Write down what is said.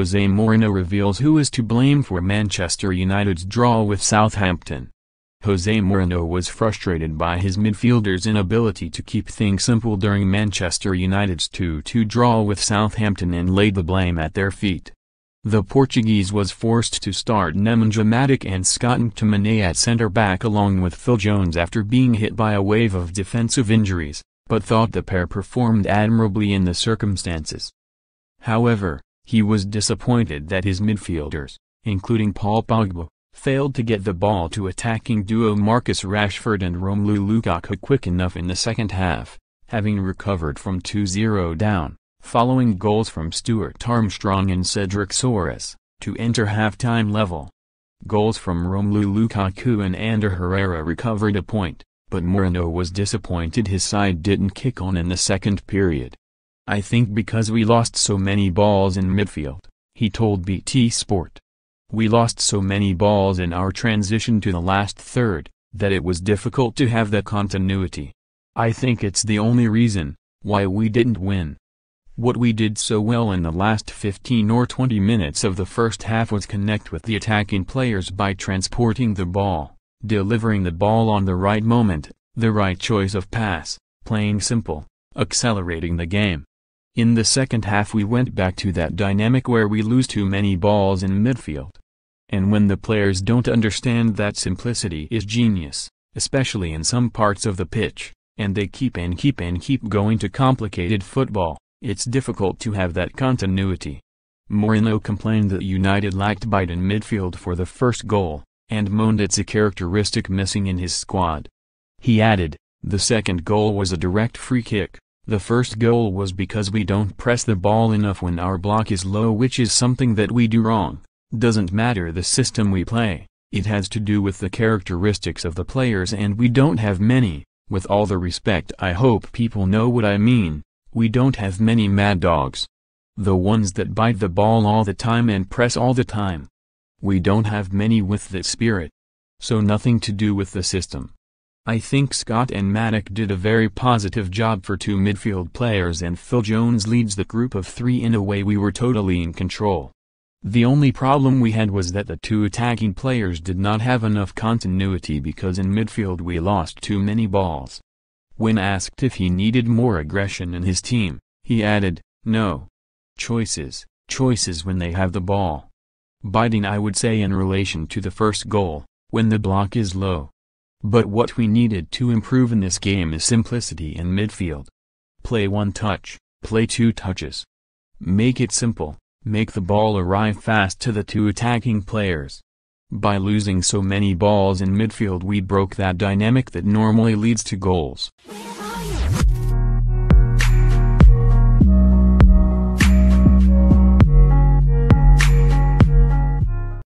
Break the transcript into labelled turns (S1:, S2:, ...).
S1: Jose Mourinho reveals who is to blame for Manchester United's draw with Southampton. Jose Mourinho was frustrated by his midfielder's inability to keep things simple during Manchester United's 2-2 draw with Southampton and laid the blame at their feet. The Portuguese was forced to start Nemanja Matic and Scott Mctominay at centre-back along with Phil Jones after being hit by a wave of defensive injuries, but thought the pair performed admirably in the circumstances. However, he was disappointed that his midfielders, including Paul Pogba, failed to get the ball to attacking duo Marcus Rashford and Romelu Lukaku quick enough in the second half, having recovered from 2-0 down, following goals from Stuart Armstrong and Cedric Soares, to enter halftime level. Goals from Romelu Lukaku and Ander Herrera recovered a point, but Moreno was disappointed his side didn't kick on in the second period. I think because we lost so many balls in midfield, he told BT Sport. We lost so many balls in our transition to the last third, that it was difficult to have the continuity. I think it's the only reason, why we didn't win. What we did so well in the last 15 or 20 minutes of the first half was connect with the attacking players by transporting the ball, delivering the ball on the right moment, the right choice of pass, playing simple, accelerating the game. In the second half we went back to that dynamic where we lose too many balls in midfield. And when the players don't understand that simplicity is genius, especially in some parts of the pitch, and they keep and keep and keep going to complicated football, it's difficult to have that continuity. Mourinho complained that United lacked bite in midfield for the first goal, and moaned it's a characteristic missing in his squad. He added, the second goal was a direct free kick, the first goal was because we don't press the ball enough when our block is low which is something that we do wrong. Doesn't matter the system we play, it has to do with the characteristics of the players and we don't have many, with all the respect I hope people know what I mean, we don't have many mad dogs. The ones that bite the ball all the time and press all the time. We don't have many with that spirit. So nothing to do with the system. I think Scott and Maddock did a very positive job for two midfield players and Phil Jones leads the group of three in a way we were totally in control. The only problem we had was that the two attacking players did not have enough continuity because in midfield we lost too many balls. When asked if he needed more aggression in his team, he added, no. Choices, choices when they have the ball. Biting I would say in relation to the first goal, when the block is low, but what we needed to improve in this game is simplicity in midfield. Play one touch, play two touches. Make it simple, make the ball arrive fast to the two attacking players. By losing so many balls in midfield we broke that dynamic that normally leads to goals.